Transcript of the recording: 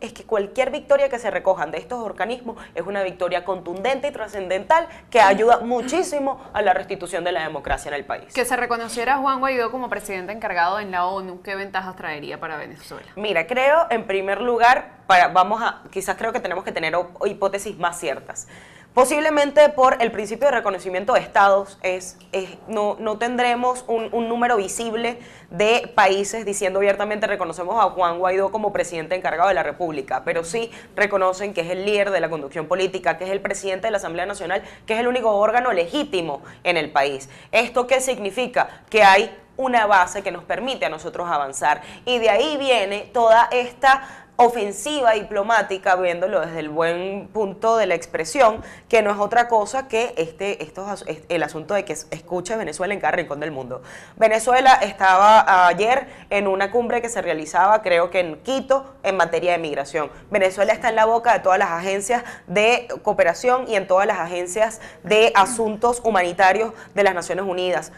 es que cualquier victoria que se recojan de estos organismos es una victoria contundente y trascendental que ayuda muchísimo a la restitución de la democracia en el país. Que se reconociera a Juan Guaidó como presidente encargado en la ONU, ¿qué ventajas traería para Venezuela? Mira, creo en primer lugar, vamos a, quizás creo que tenemos que tener hipótesis más ciertas. Posiblemente por el principio de reconocimiento de estados, es, no, no, tendremos un, un, número visible de países diciendo abiertamente reconocemos a Juan Guaidó como presidente encargado de la República, pero sí reconocen que es el líder de la conducción política, que es el presidente de la Asamblea Nacional, que es el único órgano legítimo en el país. ¿Esto qué significa? Que hay una base que nos permite a nosotros avanzar. Y de ahí viene toda esta ofensiva diplomática, viéndolo desde el buen punto de la expresión, que no es otra cosa que este, estos, el asunto de que escuche Venezuela en cada rincón del mundo. Venezuela estaba ayer en una cumbre que se realizaba, creo que en Quito, en materia de migración. Venezuela está en la boca de todas las agencias de cooperación y en todas las agencias de asuntos humanitarios de las Naciones Unidas.